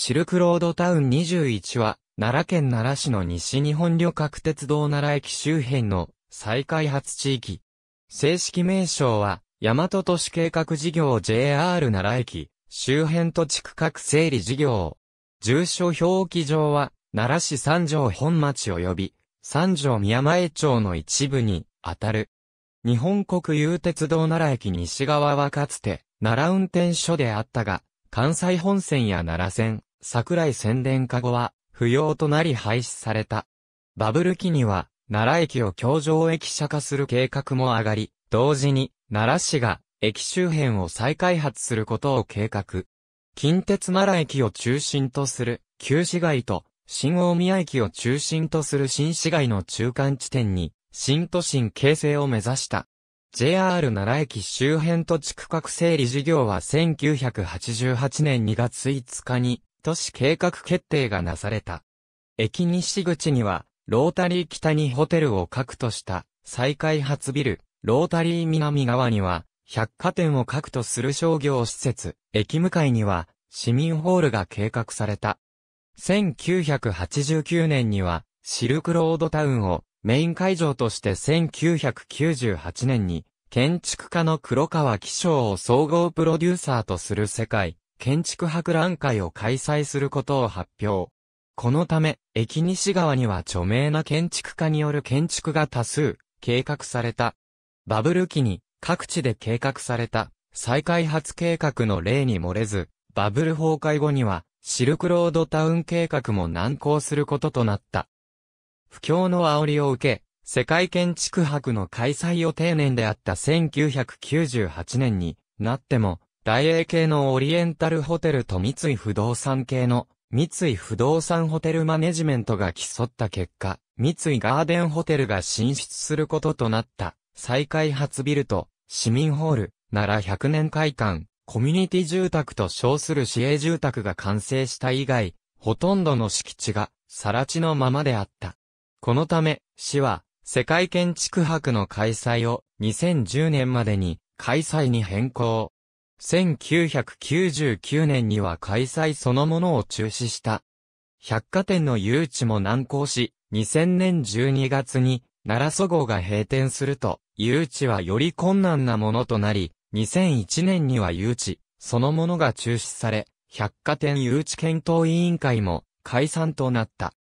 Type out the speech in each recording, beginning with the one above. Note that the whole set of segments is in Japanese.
シルクロードタウン21は、奈良県奈良市の西日本旅客鉄道奈良駅周辺の再開発地域。正式名称は、大和都市計画事業 JR 奈良駅周辺土地区画整理事業。住所表記上は、奈良市三条本町及び、三条宮前町の一部に当たる。日本国有鉄道奈良駅西側はかつて、奈良運転所であったが、関西本線や奈良線、桜井宣伝化後は、不要となり廃止された。バブル期には、奈良駅を京城駅舎化する計画も上がり、同時に、奈良市が、駅周辺を再開発することを計画。近鉄奈良駅を中心とする、旧市街と、新大宮駅を中心とする新市街の中間地点に、新都心形成を目指した。JR 奈良駅周辺土地区画整理事業は1988年2月5日に都市計画決定がなされた。駅西口には、ロータリー北にホテルを核とした再開発ビル、ロータリー南側には、百貨店を核とする商業施設、駅向かいには、市民ホールが計画された。1989年には、シルクロードタウンをメイン会場として1998年に、建築家の黒川紀章を総合プロデューサーとする世界建築博覧会を開催することを発表。このため、駅西側には著名な建築家による建築が多数、計画された。バブル期に各地で計画された再開発計画の例に漏れず、バブル崩壊後にはシルクロードタウン計画も難航することとなった。不況の煽りを受け、世界建築博の開催を定年であった1998年になっても、大英系のオリエンタルホテルと三井不動産系の三井不動産ホテルマネジメントが競った結果、三井ガーデンホテルが進出することとなった再開発ビルと市民ホール、奈良100年会館、コミュニティ住宅と称する市営住宅が完成した以外、ほとんどの敷地が、更地のままであった。このため、市は、世界建築博の開催を2010年までに開催に変更。1999年には開催そのものを中止した。百貨店の誘致も難航し、2000年12月に奈良祖号が閉店すると、誘致はより困難なものとなり、2001年には誘致、そのものが中止され、百貨店誘致検討委員会も解散となった。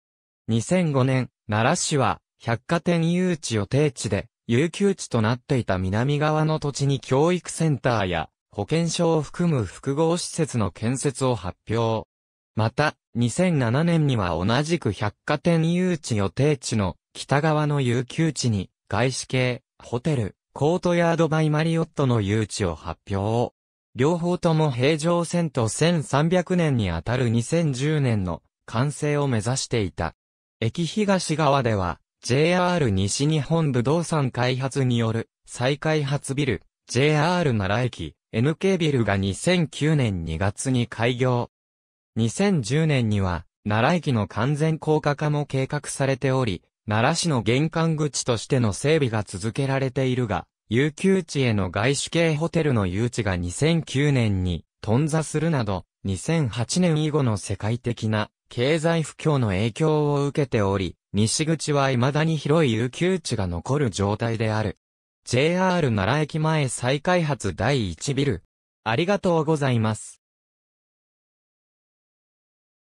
2005年、奈良市は百貨店誘致予定地で、遊休地となっていた南側の土地に教育センターや保健所を含む複合施設の建設を発表。また、2007年には同じく百貨店誘致予定地の北側の遊休地に、外資系、ホテル、コートヤードバイマリオットの誘致を発表。両方とも平常線と1300年にあたる2010年の完成を目指していた。駅東側では JR 西日本不動産開発による再開発ビル JR 奈良駅 NK ビルが2009年2月に開業。2010年には、奈良駅の完全高架化も計画されており、奈良市の玄関口としての整備が続けられているが、有給地への外資系ホテルの誘致が2009年に頓挫するなど、2008年以後の世界的な経済不況の影響を受けており、西口は未だに広い有給地が残る状態である。JR 奈良駅前再開発第1ビル。ありがとうございます。